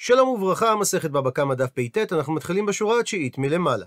שלום וברכה, מסכת בבא קמא דף פט, אנחנו מתחילים בשורה התשיעית מלמעלה.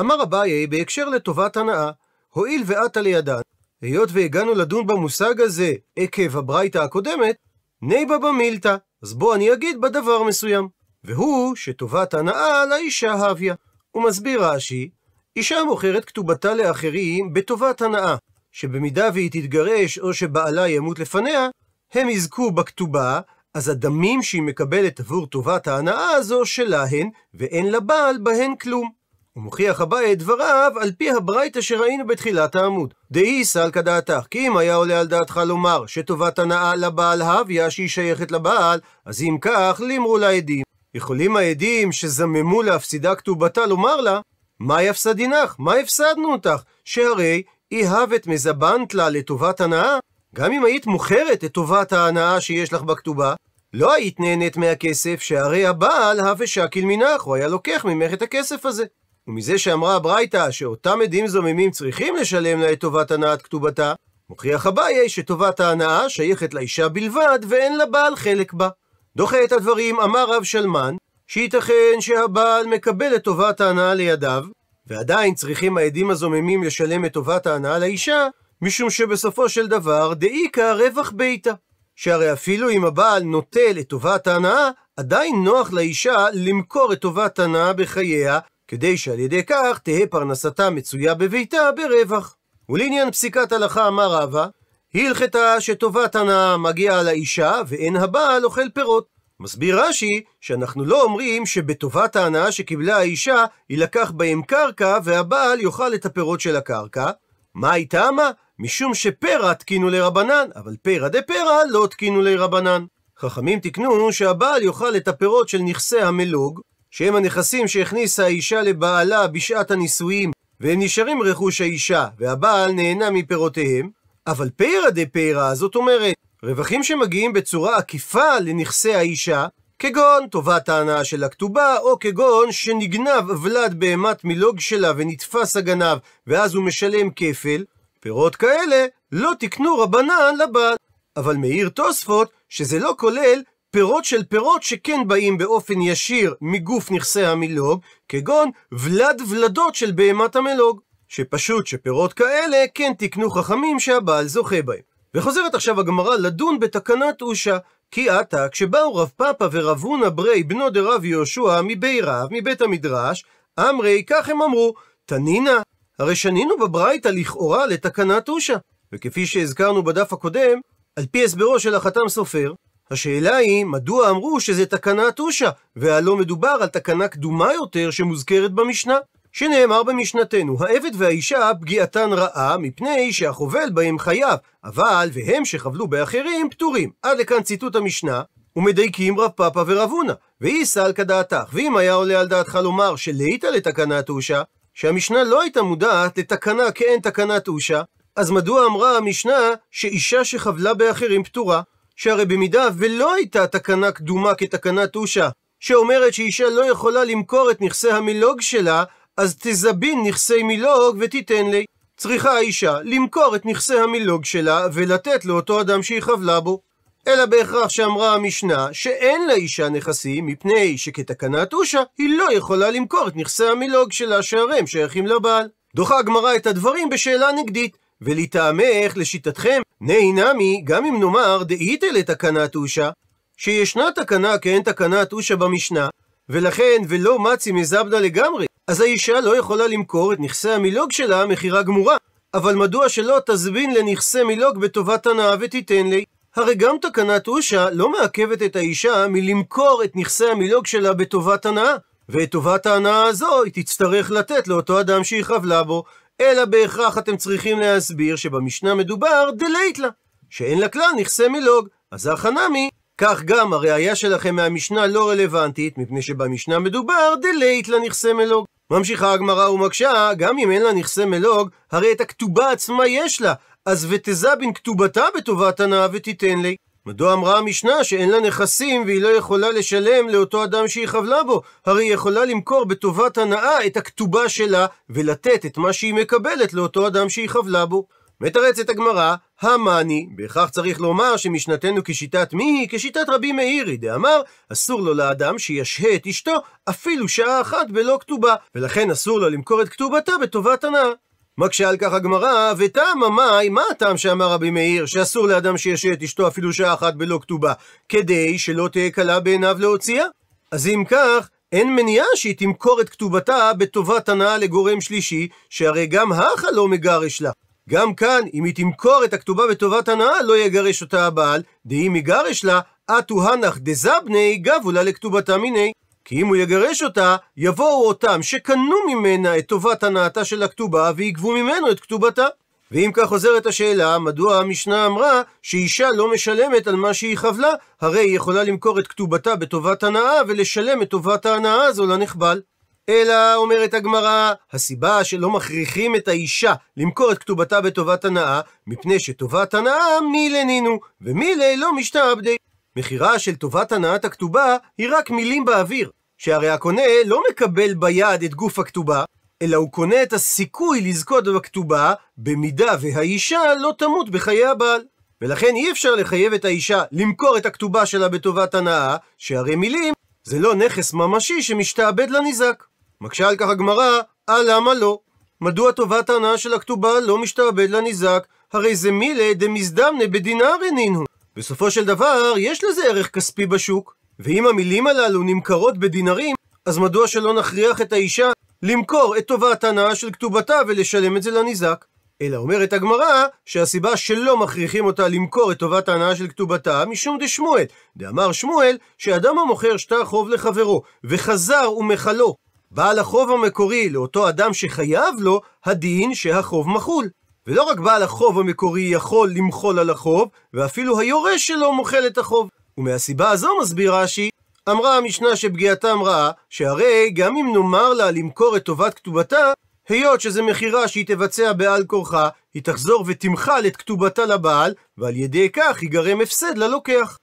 אמר אביי בהקשר לטובת הנאה, הואיל ואת לידן, היות והגענו לדון במושג הזה עקב הברייתא הקודמת, נייבא במילתא, אז בוא אני אגיד בדבר מסוים. והוא שטובת הנאה לאישה הביא. הוא מסביר רש"י, אישה מוכרת כתובתה לאחרים בטובת הנאה, שבמידה והיא תתגרש או שבעלה ימות לפניה, הם יזכו בכתובה אז הדמים שהיא מקבלת עבור טובת ההנאה הזו שלה הן, ואין לבעל בהן כלום. הוא מוכיח הבא את דבריו על פי הברייתא שראינו בתחילת העמוד. דאי סלקא דעתך, כי אם היה עולה על דעתך לומר שטובת הנאה לבעל הוויה שהיא שייכת לבעל, אז אם כך, לימרו לעדים. יכולים העדים שזממו להפסידה כתובתה לומר לה, מה יפסדינך? מה הפסדנו אותך? שהרי אי הוות מזבנת לה לטובת הנאה, גם אם היית מוכרת את טובת ההנאה שיש לך בכתובה, לא היית נהנית מהכסף, שהרי הבעל הווה שקיל מנח, הוא היה לוקח ממך את הכסף הזה. ומזה שאמרה הברייתא שאותם עדים זוממים צריכים לשלם לה את טובת הנאת כתובתה, מוכיח אביי שטובת ההנאה שייכת לאישה בלבד ואין לבעל חלק בה. דוחה את הדברים, אמר רב שלמן, שייתכן שהבעל מקבל את טובת ההנאה לידיו, ועדיין צריכים העדים הזוממים לשלם את טובת ההנאה לאישה, משום שבסופו של דבר דאיכא רווח ביתה. שהרי אפילו אם הבעל נוטה לטובת ההנאה, עדיין נוח לאישה למכור את טובת ההנאה בחייה, כדי שעל ידי כך תהא פרנסתה מצויה בביתה ברווח. ולעניין פסיקת הלכה אמר רבא, הלכתה שטובת הנאה מגיעה לאישה ואין הבעל אוכל פירות. מסביר רש"י שאנחנו לא אומרים שבטובת ההנאה שקיבלה האישה יילקח בהם קרקע והבעל יאכל את הפירות של הקרקע. מה היא טעמה? משום שפרא תקינו לרבנן, אבל פרא דפרא לא תקינו לרבנן. חכמים תקנו שהבעל יאכל את הפירות של נכסי המלוג, שהם הנכסים שהכניסה האישה לבעלה בשעת הנישואים, והם נשארים רכוש האישה, והבעל נהנה מפירותיהם, אבל פרא דפרא, זאת אומרת, רווחים שמגיעים בצורה עקיפה לנכסי האישה, כגון טובת ההנאה של הכתובה, או כגון שנגנב ולד בהמת מלוג שלה ונתפס הגנב, ואז הוא משלם כפל, פירות כאלה לא תקנו רבנן לבעל. אבל מעיר תוספות שזה לא כולל פירות של פירות שכן באים באופן ישיר מגוף נכסי המילוג, כגון ולד ולדות של בהמת המלוג. שפשוט שפירות כאלה כן תקנו חכמים שהבעל זוכה בהם. וחוזרת עכשיו הגמרא לדון בתקנת אושה, כי עתה כשבאו רב פאפא ורב הונא ברי בנו דרב יהושע מבי רב, מבית המדרש, אמרי כך הם אמרו, תנינה, הרי שנינו בברייתא לכאורה לתקנת תושה. וכפי שהזכרנו בדף הקודם, על פי הסברו של החתם סופר, השאלה היא, מדוע אמרו שזה תקנה תושה, והלא מדובר על תקנה קדומה יותר שמוזכרת במשנה, שנאמר במשנתנו, העבד והאישה פגיעתן רעה, מפני שהחובל בהם חייב, אבל והם שחבלו באחרים פטורים. עד לכאן ציטוט המשנה, ומדייקים רב פאפה ורב הונא, ואי על כדעתך, ואם היה עולה על דעתך לומר שלאיתא לתקנה תושה, שהמשנה לא הייתה מודעת לתקנה כאין תקנת אושה, אז מדוע אמרה המשנה שאישה שחבלה באחרים פטורה? שהרי במידה ולא הייתה תקנה קדומה כתקנת אושה, שאומרת שאישה לא יכולה למכור את נכסי המילוג שלה, אז תזבין נכסי מילוג ותיתן לי. צריכה האישה למכור את נכסי המילוג שלה ולתת לאותו אדם שהיא חבלה בו. אלא בהכרח שאמרה המשנה שאין לאישה נכסים מפני שכתקנת אושה היא לא יכולה למכור את נכסי המילוג שלה שהרי הם שייכים לבעל. דוחה הגמרא את הדברים בשאלה נגדית, ולטעמך, לשיטתכם, נהי נמי, גם אם נאמר דאיתא לתקנת אושה, שישנה תקנה כאין תקנת אושה במשנה, ולכן ולא מצי מזבדה לגמרי, אז האישה לא יכולה למכור את נכסי המילוג שלה מכירה גמורה. אבל מדוע שלא תזבין לנכסי מילוג בטובת הנאה ותיתן לי? הרי גם תקנת אושה לא מעכבת את האישה מלמכור את נכסי המילוג שלה בטובת הנאה, ואת טובת ההנאה הזו היא תצטרך לתת לאותו אדם שהיא חבלה בו, אלא בהכרח אתם צריכים להסביר שבמשנה מדובר דלית לה, שאין לה כלל נכסי מילוג, אז החנמי, כך גם הראייה שלכם מהמשנה לא רלוונטית, מפני שבמשנה מדובר דלית לה נכסי מלוג. ממשיכה הגמרא ומקשה, גם אם אין לה נכסי מלוג, הרי את הכתובה עצמה יש לה, אז ותזה בן כתובתה בטובת הנאה ותיתן לי. מדוע אמרה המשנה שאין לה נכסים והיא לא יכולה לשלם לאותו אדם שהיא חבלה בו? הרי היא יכולה למכור בטובת הנאה את הכתובה שלה ולתת את מה שהיא מקבלת לאותו אדם שהיא חבלה בו. מתרצת הגמרא, המאני, בהכרח צריך לומר שמשנתנו כשיטת מי היא? כשיטת רבי מאירי, דאמר, אסור לו לאדם שישהה את אשתו אפילו שעה אחת בלא כתובה, ולכן אסור לו למכור את כתובתה בטובת הנאה. מקשה על כך הגמרא, וטעם המאי, מה הטעם שאמר רבי מאיר, שאסור לאדם שישה את אשתו אפילו שעה אחת בלא כתובה, כדי שלא תהיה קלה בעיניו להוציאה? אז אם כך, אין מניעה שהיא תמכור את כתובתה בטובת הנאה לגורם שלישי, שהרי גם האחה לא מגרש לה. גם כאן, אם היא תמכור את הכתובה בטובת הנאה, לא יגרש אותה הבעל, דאם יגרש לה, אטו הנח דזבני גבולה לכתובתה מיניה. כי אם הוא יגרש אותה, יבואו אותם שקנו ממנה את טובת הנאתה של הכתובה, ויגבו ממנו את כתובתה. ואם כך עוזרת השאלה, מדוע המשנה אמרה שאישה לא משלמת על מה שהיא חבלה, הרי היא יכולה למכור את כתובתה בטובת הנאה, ולשלם את טובת ההנאה הזו לנחבל. אלא, אומרת הגמרא, הסיבה שלא מכריחים את האישה למכור את כתובתה בטובת הנאה, מפני שטובת הנאה מילא נינו, ומילא לא משתעבדי. מכירה של טובת הנעת הכתובה היא רק מילים באוויר, שהרי הקונה לא מקבל ביד את גוף הכתובה, אלא הוא קונה את הסיכוי לזכות בכתובה, במידה והאישה לא תמות בחיי הבעל. ולכן אי אפשר לחייב את האישה למכור את הכתובה שלה בטובת הנאה, שהרי מילים זה לא נכס ממשי שמשתעבד לניזק. מקשה על כך הגמרא, אה למה לא? מדוע טובת ההנאה של הכתובה לא משתעבד לניזק? הרי זה מילא דמזדמנה בדינארי נינו. בסופו של דבר, יש לזה ערך כספי בשוק, ואם המילים הללו נמכרות בדינרים, אז מדוע שלא נכריח את האישה למכור את טובת הנאה של כתובתה ולשלם את זה לניזק? אלא אומרת הגמרא שהסיבה שלא מכריחים אותה למכור את טובת ההנאה של כתובתה משום דשמואל. דאמר שמואל שאדם המוכר שטר חוב לחברו וחזר ומכלו. בעל החוב המקורי לאותו אדם שחייב לו, הדין שהחוב מחול. ולא רק בעל החוב המקורי יכול למחול על החוב, ואפילו היורש שלו מוחל את החוב. ומהסיבה הזו, מסביר רש"י, אמרה המשנה שפגיעתם רעה, שהרי גם אם נאמר לה למכור את טובת כתובתה, היות שזו מכירה שהיא תבצע בעל כורחה, היא תחזור ותמחל את כתובתה לבעל, ועל ידי כך ייגרם הפסד ללוקח.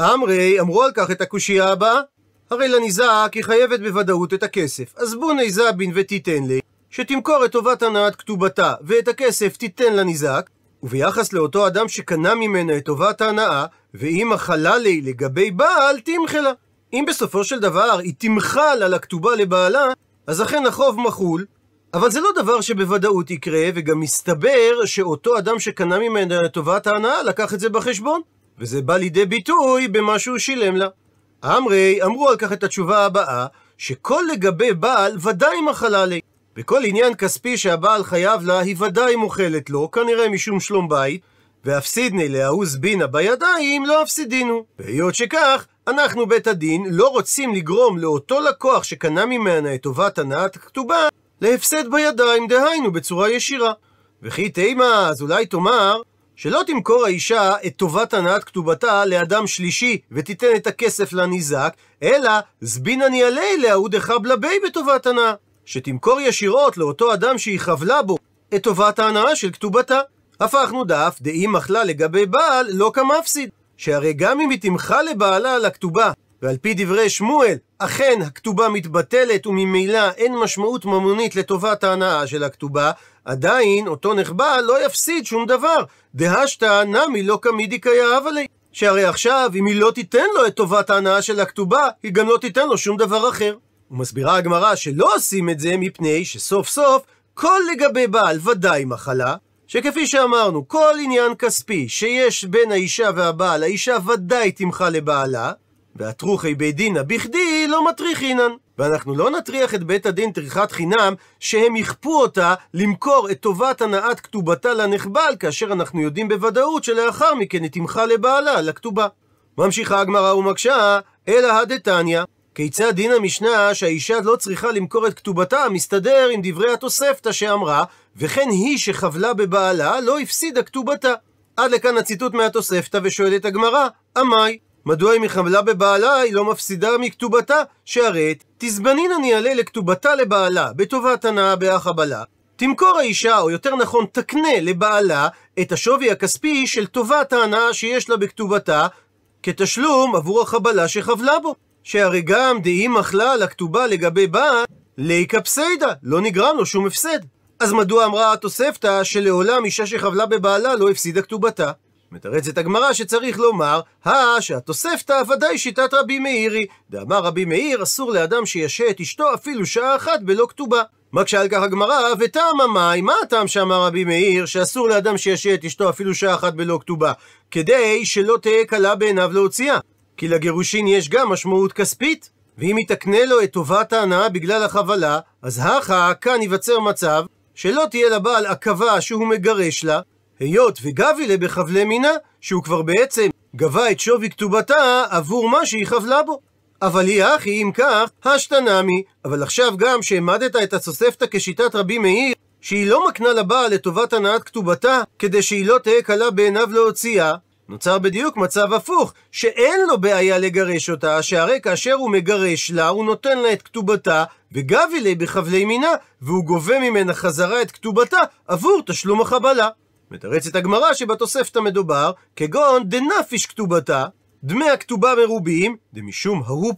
אמרי, אמרו על כך את הקושייה הבאה, הרי לניזק היא חייבת בוודאות את הכסף, אז בוא ניזבין ותיתן לי, שתמכור את טובת הנאת כתובתה ואת הכסף תיתן לניזק, וביחס לאותו אדם שקנה ממנה את טובת ההנאה, ואם החלה לי לגבי בעל, תמחלה. אם בסופו של דבר היא תמחל על הכתובה לבעלה, אז אכן החוב מחול, אבל זה לא דבר שבוודאות יקרה, וגם מסתבר שאותו אדם שקנה ממנה את טובת ההנאה לקח את זה בחשבון, וזה בא לידי ביטוי במה שהוא שילם לה. אמרי אמרו על כך את התשובה הבאה, שכל לגבי בעל ודאי מחלה לי. וכל עניין כספי שהבעל חייב לה, היא ודאי מוכלת לו, כנראה משום שלום בית, ואפסידני להעוז בינה בידיים, לא אפסידינו. והיות שכך, אנחנו בית הדין לא רוצים לגרום לאותו לקוח שקנה ממנה את טובת הנעת הכתובה, להפסד בידיים, דהיינו בצורה ישירה. וכי תימה, אז אולי תאמר, שלא תמכור האישה את טובת הנעת כתובתה לאדם שלישי ותיתן את הכסף לניזק, אלא זבינא ניאלי להאודך בלבי בטובת הנעה. שתמכור ישירות לאותו אדם שהיא חבלה בו את טובת ההנאה של כתובתה. הפכנו דף, דאי מחלה לגבי בעל, לא כמפסיד. שהרי גם אם היא תמחה לבעלה על הכתובה, ועל פי דברי שמואל, אכן הכתובה מתבטלת וממילא אין משמעות ממונית לטובת ההנאה של הכתובה, עדיין אותו נחבא לא יפסיד שום דבר. דהשתא נמי לא כמידי כיהב עלי. שהרי עכשיו, אם היא לא תיתן לו את טובת ההנאה של הכתובה, היא גם לא תיתן לו שום דבר אחר. ומסבירה הגמרא שלא עושים את זה מפני שסוף סוף כל לגבי בעל ודאי מחלה, שכפי שאמרנו, כל עניין כספי שיש בין האישה והבעל, האישה ודאי תמחה לבעלה, והטרוחי בית דינא בכדי לא מטריחינן. ואנחנו לא נטריח את בית הדין טריחת חינם שהם יכפו אותה למכור את טובת הנעת כתובתה לנחבל, כאשר אנחנו יודעים בוודאות שלאחר מכן היא תמחה לבעלה, לכתובה. ממשיכה הגמרא ומקשה, אלא הדתניא, כיצד דין המשנה שהאישה לא צריכה למכור את כתובתה, מסתדר עם דברי התוספתא שאמרה, וכן היא שחבלה בבעלה לא הפסידה כתובתה. עד לכאן הציטוט מהתוספתא, ושואלת הגמרא, אמי, מדוע אם היא חבלה בבעלה, היא לא מפסידה מכתובתה? שהרי אני אעלה לכתובתה לבעלה, בטובת הנאה בהחבלה. תמכור האישה, או יותר נכון, תקנה לבעלה את השווי הכספי של טובת ההנאה שיש לה בכתובתה, כתשלום עבור החבלה שחבלה בו. שהרי גם דאי מכלל הכתובה לגבי בעל, ליקה פסיידה, לא נגרם לו שום הפסד. אז מדוע אמרה התוספתא שלעולם אישה שחבלה בבעלה לא הפסידה כתובתה? מתרצת הגמרא שצריך לומר, הא, שהתוספתא ודאי שיטת רבי מאירי. דאמר רבי מאיר, אסור לאדם שישה את אשתו אפילו שעה אחת בלא כתובה. מקשה על כך הגמרא, וטעם המאי, מה הטעם שאמר רבי מאיר, שאסור לאדם שישה את אשתו אפילו שעה אחת בלא כתובה? כדי שלא תהא קלה בעיניו להוציאה. כי לגירושין יש גם משמעות כספית. ואם יתקנה לו את טובת ההנאה בגלל החבלה, אז הכה כאן ייווצר מצב שלא תהיה לבעל עכבה שהוא מגרש לה, היות וגבילה בחבלי מינה, שהוא כבר בעצם גבה את שווי כתובתה עבור מה שהיא חבלה בו. אבל היא אחי, אם כך, השתנמי. אבל עכשיו גם שהעמדת את הסוספתא כשיטת רבי מאיר, שהיא לא מקנה לבעל לטובת הנאת כתובתה, כדי שהיא לא תהיה קלה בעיניו להוציאה, נוצר בדיוק מצב הפוך, שאין לו בעיה לגרש אותה, שהרי כאשר הוא מגרש לה, הוא נותן לה את כתובתה, וגבילי בחבלי מינה, והוא גובה ממנה חזרה את כתובתה עבור תשלום החבלה. מתרצת הגמרא שבתוספתא מדובר, כגון דנפיש כתובתה, דמי הכתובה מרובים, דמשום ההוא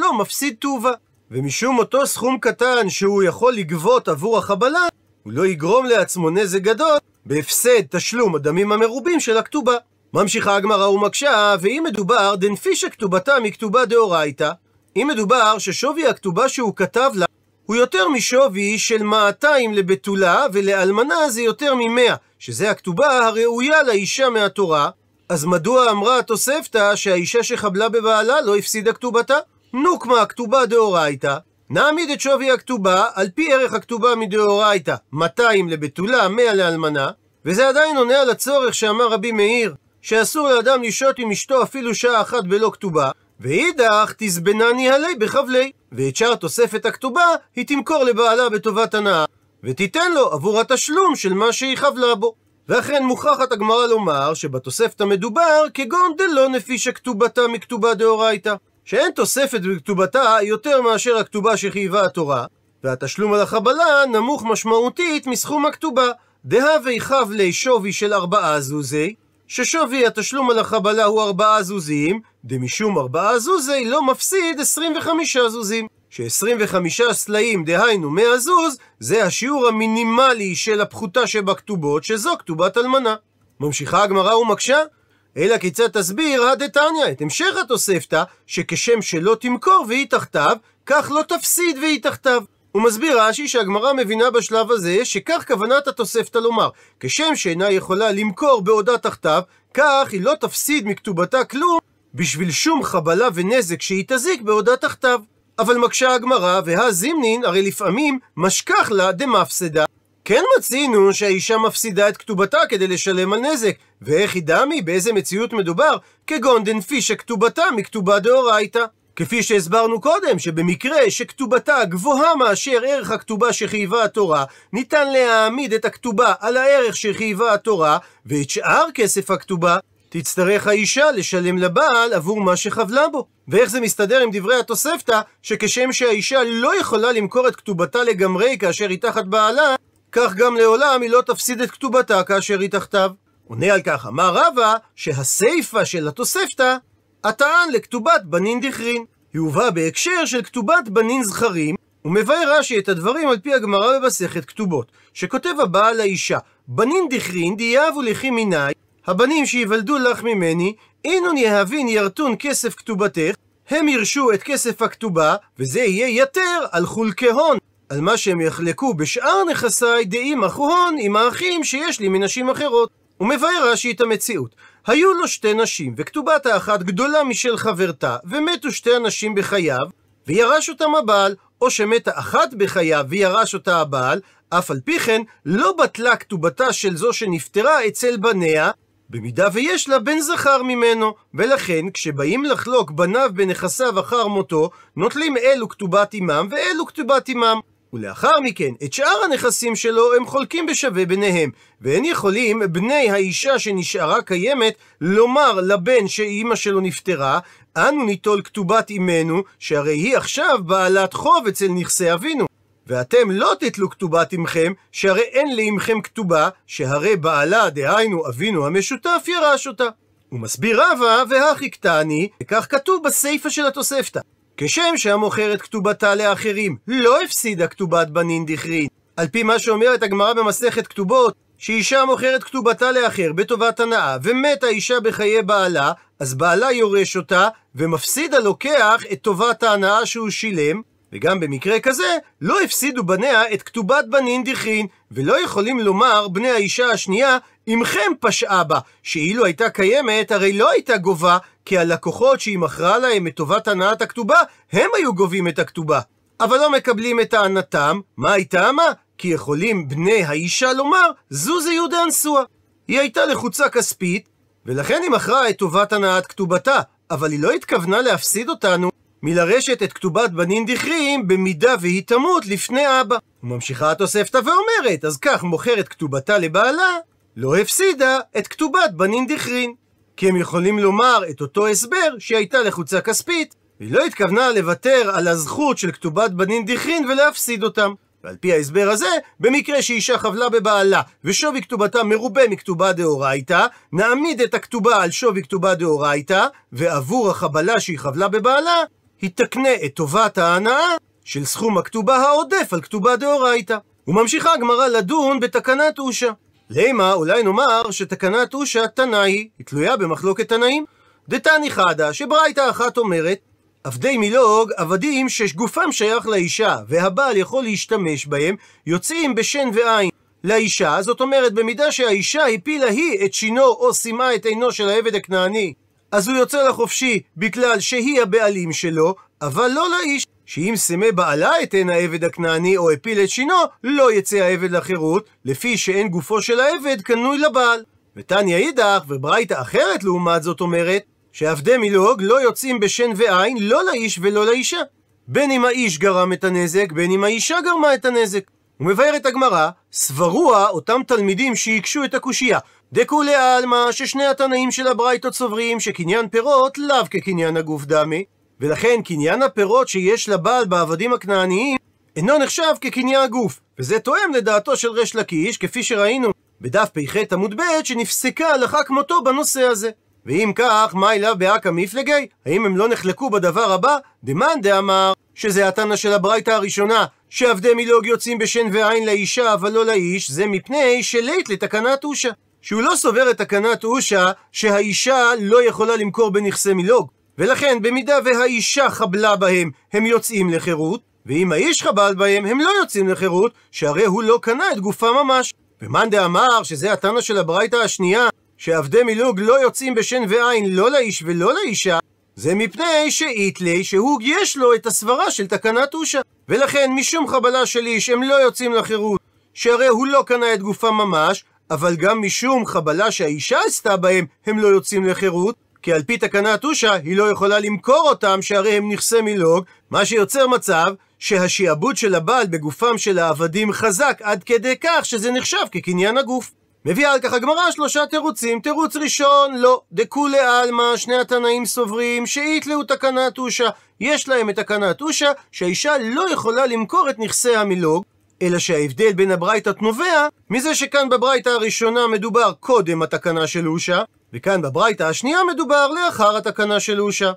לא מפסיד טובה. ומשום אותו סכום קטן שהוא יכול לגבות עבור החבלה, הוא לא יגרום לעצמו נזק גדול בהפסד תשלום הדמים המרובים של הכתובה. ממשיכה הגמרא ומקשה, ואם מדובר דנפיש הכתובתה מכתובה דאורייתא, אם מדובר ששווי הכתובה שהוא כתב לה הוא יותר משווי של 200 לבתולה, ולאלמנה זה יותר מ-100, שזה הכתובה הראויה לאישה מהתורה, אז מדוע אמרה התוספתא שהאישה שחבלה בבעלה לא הפסידה כתובתה? נוקמה הכתובה דאורייתא, נעמיד את שווי הכתובה על פי ערך הכתובה מדאורייתא, 200 לבתולה, 100 לאלמנה, וזה עדיין עונה על הצורך שאמר רבי מאיר שאסור לאדם לשהות עם אשתו אפילו שעה אחת בלא כתובה, ואידך תזבנני עלי בחבלי, ואת שאר תוספת הכתובה היא תמכור לבעלה בטובת הנאה, ותיתן לו עבור התשלום של מה שהיא חבלה בו. ואכן מוכרחת הגמרא לומר שבתוספת המדובר כגון דלא נפיש הכתובתה מכתובה דאורייתא, שאין תוספת בכתובתה יותר מאשר הכתובה שחייבה התורה, והתשלום על החבלה נמוך משמעותית מסכום הכתובה, דהווה חבלי שווי של ארבעה זוזי, ששווי התשלום על החבלה הוא ארבעה זוזים, דמשום ארבעה זוזי לא מפסיד עשרים וחמישה זוזים. ש-25 סלעים, דהיינו 100 זוז, זה השיעור המינימלי של הפחותה שבכתובות, שזו כתובת אלמנה. ממשיכה הגמרא ומקשה, אלא כיצד תסביר הדתניא את המשך התוספתא, שכשם שלא תמכור והיא תחתיו, כך לא תפסיד והיא תחתיו. הוא מסביר רש"י שהגמרא מבינה בשלב הזה שכך כוונת התוספתא לומר, כשם שאינה יכולה למכור בעודה תחתיו, כך היא לא תפסיד מכתובתה כלום בשביל שום חבלה ונזק שהיא תזיק בעודה תחתיו. אבל מקשה הגמרא, והזימנין, הרי לפעמים משכח לה דמפסדה. כן מצינו שהאישה מפסידה את כתובתה כדי לשלם על נזק, ואיך היא דמי, באיזה מציאות מדובר, כגון דנפישה כתובתה מכתובה דאורייתא. כפי שהסברנו קודם, שבמקרה שכתובתה גבוהה מאשר ערך הכתובה שחייבה התורה, ניתן להעמיד את הכתובה על הערך שחייבה התורה, ואת שאר כסף הכתובה תצטרך האישה לשלם לבעל עבור מה שחבלה בו. ואיך זה מסתדר עם דברי התוספתא, שכשם שהאישה לא יכולה למכור את כתובתה לגמרי כאשר היא תחת בעלה, כך גם לעולם היא לא תפסיד את כתובתה כאשר היא תחתיו. עונה על כך אמר רבא, שהסיפא של התוספתא הטען לכתובת בנין דכרין. יובא בהקשר של כתובת בנין זכרים, ומבאר רש"י את הדברים על פי הגמרא במסכת כתובות, שכותב הבעל לאישה, בנין דכרין דיאבו לכי מיני, הבנים שיוולדו לך ממני, אינון יהבין ירתון כסף כתובתך, הם ירשו את כסף הכתובה, וזה יהיה יתר על חולקי הון, על מה שהם יחלקו בשאר נכסיי דאי אחו הון עם האחים שיש לי מנשים אחרות. ומבאר רש"י את המציאות, היו לו שתי נשים, וכתובת האחת גדולה משל חברתה, ומתו שתי הנשים בחייו, וירש אותם הבעל, או שמתה אחת בחייו וירש אותה הבעל, אף על פי כן, לא בטלה כתובתה של זו שנפטרה אצל בניה, במידה ויש לה בן זכר ממנו, ולכן כשבאים לחלוק בניו בנכסיו אחר מותו, נוטלים אלו כתובת אמם ואלו כתובת אמם. ולאחר מכן, את שאר הנכסים שלו הם חולקים בשווה ביניהם, ואין יכולים בני האישה שנשארה קיימת לומר לבן שאימא שלו נפטרה, אנו ניטול כתובת אימנו, שהרי היא עכשיו בעלת חוב אצל נכסי אבינו. ואתם לא תתלו כתובת עמכם, שהרי אין לעמכם כתובה, שהרי בעלה, דהיינו אבינו המשותף, ירש אותה. הוא מסביר רבא, והכי קטני, וכך כתוב בסיפא של התוספתא. כשם שהמוכר את כתובתה לאחרים, לא הפסידה כתובת בנין דכרין. על פי מה שאומרת הגמרא במסכת כתובות, שאישה מוכרת כתובתה לאחר בטובת הנאה, ומתה אישה בחיי בעלה, אז בעלה יורש אותה, ומפסיד הלוקח את טובת ההנאה שהוא שילם, וגם במקרה כזה, לא הפסידו בניה את כתובת בנין דכרין, ולא יכולים לומר בני האישה השנייה עמכם פשעה בה, שאילו הייתה קיימת, הרי לא הייתה גובה, כי הלקוחות שהיא מכרה להם את טובת הנעת הכתובה, הם היו גובים את הכתובה. אבל לא מקבלים את טענתם, מה היא טעמה? כי יכולים בני האישה לומר, זו זה יהודה אנסואה. היא הייתה לחוצה כספית, ולכן היא מכרה את טובת הנעת כתובתה, אבל היא לא התכוונה להפסיד אותנו מלרשת את כתובת בנין דכריים במידה והיא תמות לפני אבא. וממשיכה התוספתא ואומרת, אז כך מוכרת כתובתה לבעלה, לא הפסידה את כתובת בנין דיכרין. כי הם יכולים לומר את אותו הסבר שהייתה לחוצה כספית, היא לא התכוונה לוותר על הזכות של כתובת בנין דיכרין ולהפסיד אותם. ועל פי ההסבר הזה, במקרה שאישה חבלה בבעלה ושווי כתובתה מרובה מכתובה דאורייתא, נעמיד את הכתובה על שווי כתובה דאורייתא, ועבור החבלה שהיא חבלה בבעלה, היא תקנה את טובת ההנאה של סכום הכתובה העודף על כתובה דאורייתא. וממשיכה הגמרא לדון בתקנת אושה. לימה, אולי נאמר שתקנת אושה תנאי, היא תלויה במחלוקת תנאים. דתני חדה, שברייתא אחת אומרת, עבדי מילוג, עבדים שגופם שייך לאישה, והבעל יכול להשתמש בהם, יוצאים בשן ועין. לאישה, זאת אומרת, במידה שהאישה הפילה היא את שינו או סיימה את עינו של העבד הכנעני, אז הוא יוצא לחופשי בכלל שהיא הבעלים שלו, אבל לא לאיש. שאם סמא בעלה אתן העבד הכנעני או הפיל את שינו, לא יצא העבד לחירות, לפי שאין גופו של העבד קנוי לבעל. ותניא אידך, וברייתא אחרת לעומת זאת אומרת, שעבדי מילוג לא יוצאים בשן ועין, לא לאיש ולא לאישה. בין אם האיש גרם את הנזק, בין אם האישה גרמה את הנזק. ומבארת הגמרא, סברוה אותם תלמידים שהקשו את הקושייה. דכולי עלמא, ששני התנאים של הברייתות סוברים שקניין פירות לאו כקניין הגוף דמי, ולכן קניין הפירות שיש לבעל בעבדים הכנעניים אינו נחשב כקניין הגוף, וזה תואם לדעתו של ריש לקיש, כפי שראינו בדף פ"ח עמוד ב', שנפסקה הלכה כמותו בנושא הזה. ואם כך, מה אליו באקא מפלגי? האם הם לא נחלקו בדבר הבא? דמאן דאמר, שזה התנא של הברייתא הראשונה, שעבדי מילוג יוצאים בשן ועין לאישה, אבל לא לאיש, זה מפני שלית לתקנת אושה. שהוא לא סובר את תקנת אושה שהאישה לא יכולה למכור בנכסי מילוג. ולכן במידה והאישה חבלה בהם, הם יוצאים לחירות, ואם האיש חבל בהם, הם לא יוצאים לחירות, שהרי הוא לא קנה את גופה ממש. ומאן דאמר שזה התנא של הברייתא השנייה, שעבדי מילוג לא יוצאים בשן ועין לא לאיש ולא לאישה, זה מפני שאיתלי, שהוא יש לו את הסברה של תקנת אושה. ולכן משום חבלה של איש הם לא יוצאים לחירות, שהרי הוא לא קנה את גופה ממש, אבל גם משום חבלה שהאישה עשתה בהם, הם לא יוצאים לחירות, כי על פי תקנת אושה היא לא יכולה למכור אותם שהרי הם נכסי מילוג, מה שיוצר מצב שהשעבוד של הבעל בגופם של העבדים חזק עד כדי כך שזה נחשב כקניין הגוף. מביאה על כך הגמרא שלושה תירוצים. תירוץ ראשון, לא. דכולי עלמא, שני התנאים סוברים שאיתלאו תקנת אושה. יש להם את תקנת אושה, שהאישה לא יכולה למכור את נכסי המילוג, אלא שההבדל בין הברייתות נובע מזה שכאן בברייתא הראשונה מדובר קודם התקנה של אושה, וכאן בברייתא השנייה מדובר לאחר התקנה של אושה.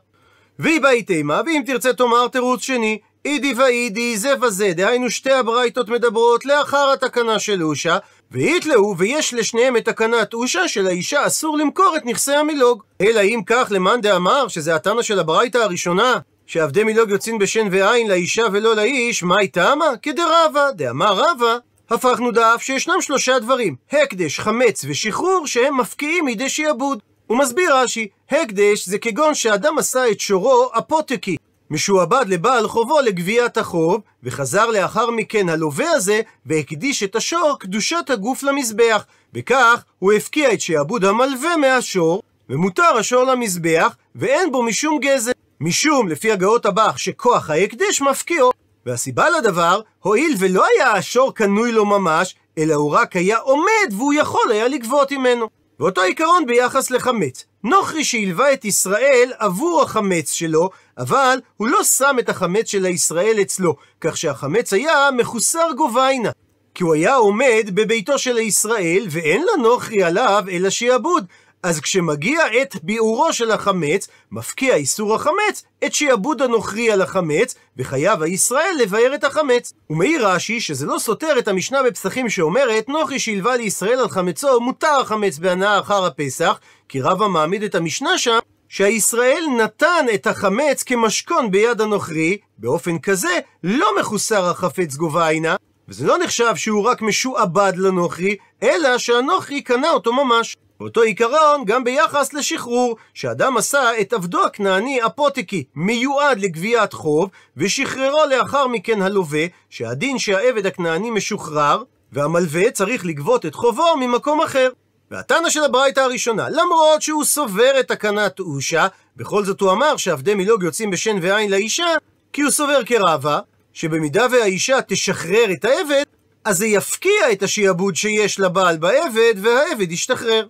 והיא באי תימה, ואם תרצה תאמר תירוץ שני, אידי ואידי, זה וזה, דהיינו שתי הברייתות מדברות לאחר התקנה של אושה, ויתלאו ויש לשניהם את תקנת אושה שלאישה אסור למכור את נכסי המילוג. אלא אם כך למאן דאמר, שזה התנא של הברייתא הראשונה, שעבדי מילוג יוצאים בשן ועין לאישה ולא לאיש, מהי תמה? כדרבה, דאמר רבה, הפכנו דף שישנם שלושה דברים, הקדש, חמץ ושחרור, שהם מפקיעים מידי שיעבוד. הוא מסביר רש"י, הקדש זה כגון שאדם עשה את שורו אפותקי, משועבד לבעל חובו לגביית החוב, וחזר לאחר מכן הלווה הזה, והקדיש את השור קדושת הגוף למזבח. בכך הוא הפקיע את שיעבוד המלווה מהשור, ומותר השור למזבח, ואין בו משום גזל. משום, לפי הגאות הבך, שכוח ההקדש מפקיעו, והסיבה לדבר, הואיל ולא היה השור קנוי לו ממש, אלא הוא רק היה עומד והוא יכול היה לגבות ממנו. ואותו עיקרון ביחס לחמץ. נוכרי שהלווה את ישראל עבור החמץ שלו, אבל הוא לא שם את החמץ של הישראל אצלו, כך שהחמץ היה מחוסר גוביינה. כי הוא היה עומד בביתו של הישראל, ואין לנוכרי עליו אלא שיעבוד, אז כשמגיע את ביעורו של החמץ, מפקיע איסור החמץ את שיעבוד הנוכרי על החמץ, וחייב הישראל לבאר את החמץ. ומעיר רש"י שזה לא סותר את המשנה בפסחים שאומרת, נוכי שילבה לישראל על חמצו, מותר החמץ בהנאה אחר הפסח, כי רבא מעמיד את המשנה שם, שהישראל נתן את החמץ כמשכון ביד הנוכרי, באופן כזה לא מחוסר החפץ גובה עינה, וזה לא נחשב שהוא רק משועבד לנוכרי, אלא שהנוכרי קנה אותו ממש. אותו עיקרון גם ביחס לשחרור, שאדם עשה את עבדו הכנעני אפוטיקי, מיועד לגביית חוב, ושחררו לאחר מכן הלווה, שהדין שהעבד הכנעני משוחרר, והמלווה צריך לגבות את חובו ממקום אחר. והתנא של הברייתא הראשונה, למרות שהוא סובר את תקנת אושה, בכל זאת הוא אמר שעבדי מילוג יוצאים בשן ועין לאישה, כי הוא סובר כרבה, שבמידה והאישה תשחרר את העבד, אז זה יפקיע את השיעבוד שיש לבעל בעבד, והעבד ישתחרר.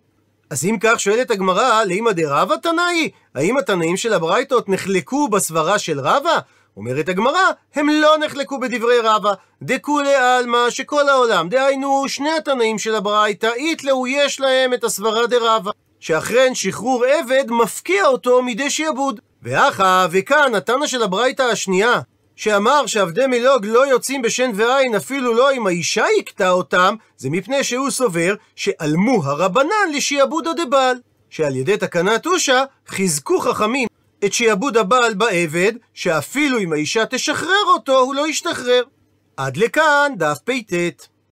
אז אם כך שואלת הגמרא, לאמא דרבא תנאי? האם התנאים של הברייתות נחלקו בסברה של רבא? אומרת הגמרא, הם לא נחלקו בדברי רבא. דכולי עלמא שכל העולם, דהיינו שני התנאים של הברייתא, איתלו יש להם את הסברה דרבא. שאכן שחרור עבד מפקיע אותו מידי שיעבוד. ואחא, וכאן התנא של הברייתא השנייה, שאמר שעבדי מלוג לא יוצאים בשן ועין, אפילו לא אם האישה הכתה אותם, זה מפני שהוא סובר שעלמו הרבנן לשעבודו דבעל, שעל ידי תקנת אושה חיזקו חכמים את שיעבוד הבעל בעבד, שאפילו אם האישה תשחרר אותו, הוא לא ישתחרר. עד לכאן דף פט.